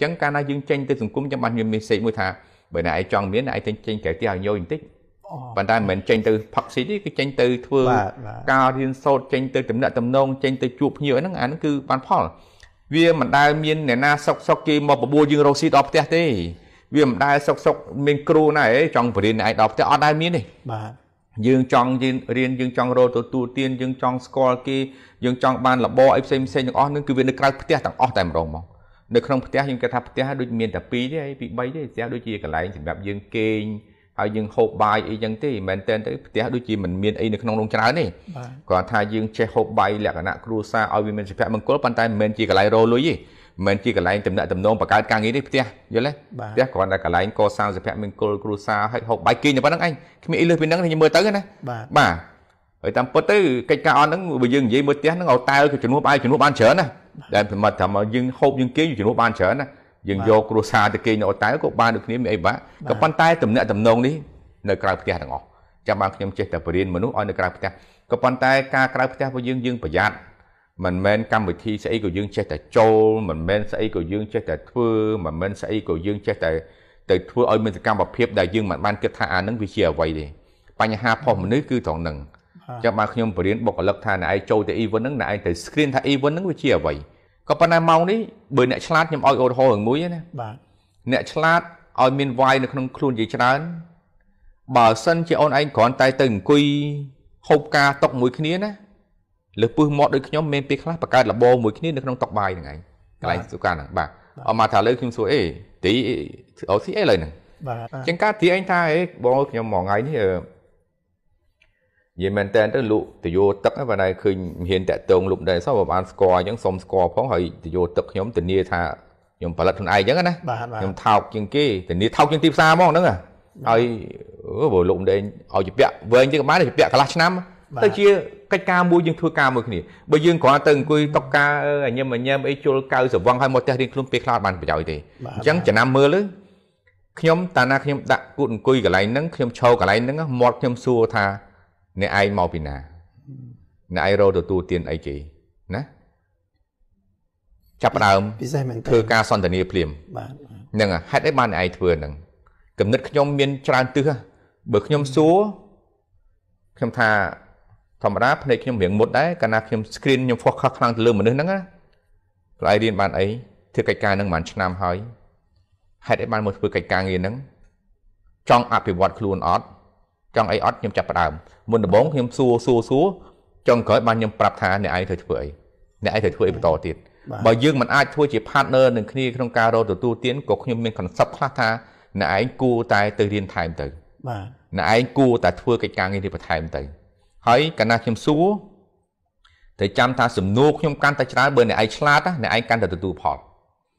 ញ្ចឹងកាលណាយើងចេញទៅសង្គមចាំបានមានមេសេចមួយថាបើណែឯងចង់មានឯងទៅចេញក្រៅផ្ទះឲ្យញយបន្តិចប៉ុន្តែមិនមែនចេញទៅផឹកស៊ីទេគឺចេញទៅធ្វើការរៀនសូត្រចេញទៅតំណាក់តំណងចេញទៅជួបភ្ញៀវហ្នឹងអាហ្នឹងគឺបានផល វាមិនដែលមានអ្នកណាសុកសុកគេមកបបួលយើងរកស៊ីដល់ផ្ទះទេវាមិនដែលសុកសុកមានគ្រូណាឯងចង់បរៀនឯងដល់ផ្ទះអត់ដែលមានទេបាទយើងចង់រៀនយើងចង់រកទទួលទានយើងចង់ស្គាល់គេយើងចង់បានលបអីផ្សេងផ្សេងទាំងអស់នឹងគឺវានៅក្រៅផ្ទះទាំងអស់តែម្ដងមកនៅក្នុងផ្ទះយើងគេថាផ្ទះដូចមានតែ2ទេហើយពី3ទេផ្ទះដូចជាកន្លែងសម្រាប់យើងគេងហើយយើងហូបបាយអីចឹងទេមិនមែនតែទៅផ្ទះដូចជាមិនមានអីនៅក្នុងនោះច្រើនទេគ្រាន់ថាយើងចេះហូបបាយលក្ខណៈគ្រួសារឲ្យវាមានសុភមង្គលប៉ុន្តែមិនមែនជាកន្លែងរលុយទេមិនជាកន្លែងតំណាក់តំណងបង្កើតការងារទេផ្ទះយល់ទេផ្ទះគ្រាន់តែកន្លែងកសាងសុភមង្គលគ្រួសារហើយហូបបាយគេងតែប៉ុណ្្នឹងឯងគ្មានអីលើសពីហ្នឹងខ្ញុំមើលទៅណាបាទហើយតាមពិតទៅកិច្ចការអនហ្នឹងបើយើងនិយាយមើលផ្ទះហ្នឹងឲ្យតែលជំនួសបាយជំនួសបានច្រើនណាដែលប្រមាថថាមកយើងហូបយើងគេងជំនួសបានច្រើនណាយើងយកគ្រួសារទៅគេងនៅអតែក៏បានដូចគ្នាមានអីបាក់ក៏ប៉ុន្តែតំណាក់តំណងនេះនៅក្រៅផ្ទះទាំងអស់ចាំបានខ្ញុំចេះតែបរៀនមនុស្សឲ្យនៅក្រៅផ្ទះក៏ប៉ុន្តែការក្រៅផ្ទះរបស់យើងយើងប្រយ័ត្នមិនមែនកម្មវិធីស្អីក៏យើងចេះតែចូលមិនមែនស្អីក៏យើងចេះតែធ្វើមិនមែនស្អីក៏យើងចេះតែទៅធ្វើឲ្យមានសកម្មភាពដែលយើងមិនបានគិតថាអានឹងវាជាអ្វីទេបញ្ហាផុសមនុស្សគឺត្រង់ហ្នឹងចាំមកខ្ញុំបរៀនបុគ្គលិកថាអ្នកឯងចូលទៅ event ហ្នឹងអ្នកឯងទៅ screen ថា event ហ្នឹងវាជាអ្វីក៏ប៉ុន្តែម៉ោងនេះបើអ្នកឆ្លាតខ្ញុំឲ្យឧទាហរណ៍មួយណាបាទអ្នកឆ្លាតឲ្យ មានវាយនៅក្នុងខ្លួនជាច្រើនបើសិនជាអូនឯងគ្រាន់តែទៅអង្គុយហូបការຕົកមួយគ្នាណាលើពឹសមាត់ដូចខ្ញុំមានពេលខ្លះបង្កើតលបមួយ គ្នានៅក្នុងតុកបាយហ្នឹងឯងកន្លែងសុខាហ្នឹងបាទអមថាលើខ្ញុំសួរអេទីអូស៊ីអេឡើយហ្នឹងបាទចឹងការទីឯងថាអេបងខ្ញុំមួយថ្ងៃនេះនិយាយមែនតើទៅលោកទយោទឹកហ្នឹងបណ្ដៃឃើញហ៊ានតាក់ទងលោកដែរសោះបើបានស្គាល់អញ្ចឹងសុំស្គាល់ផងហើយទយោទឹកខ្ញុំធានា ថាខ្ញុំផលិតខ្លួនឯងអញ្ចឹងណាខ្ញុំថោកជាងគេធានាថោកជាងទីផ្សារហ្មងហ្នឹងហើយបើលោកម្ដេងឲ្យជាពាក់វែងជាងប្រហែលជាពាក់កន្លះឆ្នាំទៅជាកិច្ចការមួយយើងធ្វើការមួយគ្នាបើយើងគ្រាន់តែអង្គុយតុកការអញញឹមអញញឹមអីជុលកៅស្រវឹងឲ្យមកផ្ទះរៀងខ្លួនពេលខ្លះបានប្រយោជន៍ទេអញ្ចឹងចំណាំមើលទៅខ្ញុំតាណាខ្ញុំដាក់គូតអង្គុយកន្លែងហ្នឹងខ្ញុំឈរកន្លែងហ្នឹងមាត់ខ្ញុំសួរថាអ្នកឯងមកពីណាអ្នកឯងរកទទួលទានអីគេណាចាប់ដើមពិសេសមែនធ្វើការសន្តានាភ្លាមបាទហ្នឹងហេតុអីបានអ្នកឯងធ្វើហ្នឹងគំនិតខ្ញុំមាន ច្រើនទិសបើខ្ញុំសួរខ្ញុំថាធម្មតាភ្នែកខ្ញុំរៀងមុតដែរកាលណាខ្ញុំ screen ខ្ញុំ focus ខ្លាំងទៅលើមនុស្សហ្នឹងណាខ្លួនឯងរៀនបានអីធ្វើកិច្ចការហ្នឹងប្រហែលឆ្នាំហើយហេតុអីបានមកធ្វើកិច្ចការងារហ្នឹងចង់អភិវឌ្ឍខ្លួនអត់ង់អីអត់ខ្ញុំចាប់ផ្ដើមមុនដំបូងខ្ញុំសួរសួរសួរចុងក្រោយបានខ្ញុំប្រាប់ថាអ្នកឯងត្រូវធ្វើអីអ្នកឯងត្រូវធ្វើអីបន្តទៀតបើយើងមិនអាចធ្វើជា partner នឹងគ្នាក្នុងការរកទទួលទានក៏ខ្ញុំមាន concept ខ្លះថាអ្នកឯងគួរតែទៅរៀនថែមទៅ បាទអ្នកឯងគួរតែធ្វើកិច្ចការងារនេះបន្ថែមទៅហើយកាលណាខ្ញុំសួរតែចាំថាសំណួរខ្ញុំកាន់តែច្រើនបើអ្នកឯងឆ្លាតអ្នកឯងកាន់តែទទួលផល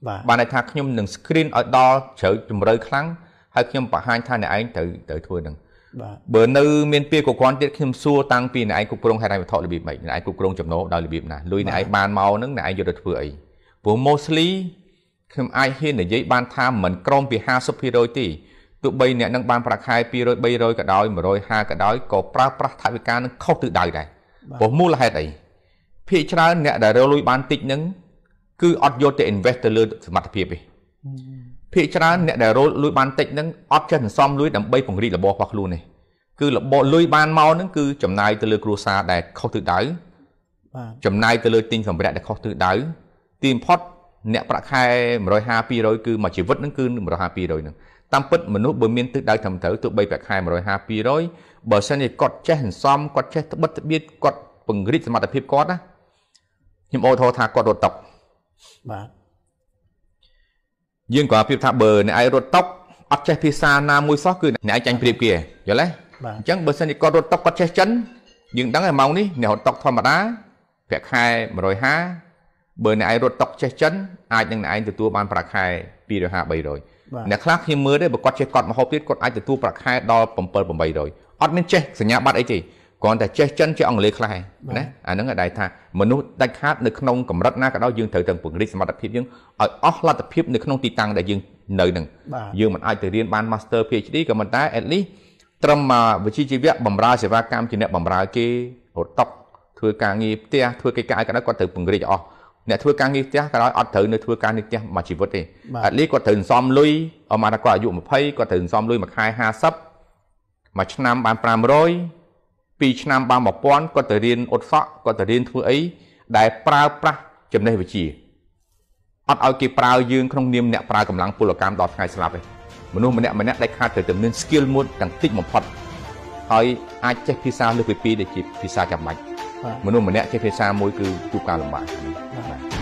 បាទបានន័យថាខ្ញុំនឹង screen ឲ្យដល់ជ្រៅជម្រៅខ្លាំងហើយខ្ញុំបង្ហាញថាអ្នកឯងត្រូវត្រូវធ្វើនឹងបាទបើនៅមានពីគ្រប់គ្រាន់ទៀតខ្ញុំសួរតាំងពីអ្នកឯងគ្រប់គ្រងហេដ្ឋារចនាសម្ព័ន្ធរបៀបម៉េចអ្នកឯងគ្រប់គ្រងចំណូលដោយរបៀបណាលុយអ្នកឯងបានមកហ្នឹងអ្នកឯងយកទៅធ្វើអីព្រោះ mostly ខ្ញុំអាចហ៊ាននិយាយបាន ថាមិនក្រោមពី50%ទេទោះបីអ្នកនឹងបានប្រាក់ខែ200 300ក៏ដោយ150ក៏ដោយក៏ប្រើប្រាស់ថវិកានឹងខុសទិសដៅដែរព្រោះមូលហេតុអីភាគច្រើនអ្នកដែលរលួយបានតិចហ្នឹងគឺអត់យកទៅ invest ទៅលើសមត្ថភាពទេភាគច្រើនអ្នកដែលរោលលួយបានតិចហ្នឹងអត់ចេះសន្សំលួយដើម្បីពង្រីករបបរបស់ខ្លួននេះគឺរបបលុយបានមកហ្នឹងគឺចំណាយទៅលើគ្រួសារដែលខុសទិសដៅបាទចំណាយទៅលើទិញសម្ភារៈដែលខុសទិសដៅទីបំផុតអ្នកប្រាក់ខែ150 200គឺមួយជីវិតហ្នឹងគឺ150 200ហ្នឹងតាមពិតមនុស្សបើមានទិសដៅត្រឹមត្រូវទោះបីប្រាក់ខែ150 200បើសិនជាគាត់ចេះសន្សំគាត់ចេះត្បិតត្បៀតគាត់ពង្រីកសមត្ថភាពគាត់ណាខ្ញុំអូថោថាគាត់រត់តុកបាទយើងក៏ប្រៀបថាបើអ្នកឯងរត់តុកអត់ចេះភាសាណាមួយសោះគឺអ្នកឯងចាញ់ប្រៀបគេយល់ទេអញ្ចឹងបើសិនជាគាត់រត់តុកគាត់ចេះចិនយើងដឹងហើយម៉ោងនេះអ្នករត់តុកធម្មតាប្រាក់ខែ150បើអ្នកឯងរត់តុកចេះចិនអាចនឹងអ្នកឯងទទួលបានប្រាក់ខែ250 300អ្នកខ្លះខ្ញុំមើលទេបើគាត់ចេះកត់មហូបទៀតគាត់អាចទទួលប្រាក់ខែដល់7 800អត់មានចេះសញ្ញាបត្រអីទេគ្រាន់តែចេះចិនចេះអង់គ្លេសខ្លះណាអាហ្នឹងដែរថាមនុស្សដាច់ខាតនៅក្នុងកម្រិតណាក៏ដោយយើងត្រូវទាំងពង្រីកសមត្ថភាពយើងឲ្យអស់លទ្ធភាពនៅក្នុងទីតាំងដែលយើងនៅនឹងយើងមិនអាចទៅរៀនបាន Master PhD ក៏ប៉ុន្តែ at least ត្រឹមវិជ្ជាជីវៈបម្រើសេវាកម្មជាអ្នកបម្រើគេរត់តុកធ្វើការងារផ្ទះធ្វើកិច្ចការឯក៏ដោយគាត់ត្រូវពង្រីកអស់អ្នកធ្វើការងារផ្ទះក៏ដោយអត់ត្រូវនៅធ្វើការងារផ្ទះមួយជីវិតទេអត់លីគាត់ត្រូវសំលុយអមតគាត់អាយុ20គាត់ត្រូវសំលុយមួយខែ50មួយឆ្នាំបាន500 2ឆ្នាំបាន1000គាត់ទៅរៀនអ៊ុតសក់គាត់ទៅរៀនធ្វើអីដែលប្រើប្រាស់ចំណេះវិជ្ជាអត់ឲ្យគេប្រើយើងក្នុងនាមអ្នកប្រើកម្លាំងពលកម្មដល់ថ្ងៃស្លាប់ទេមនុស្សម្នាក់ម្នាក់ដែលខាតត្រូវតែមាន skill មួយទាំងតិចបំផុតហើយអាចចេះភាសាលើកពី2ដែលជាភាសាចាំបាច់មនុស្សម្នាក់ចេះភាសាមួយគឺជួបការលំបាកបាទ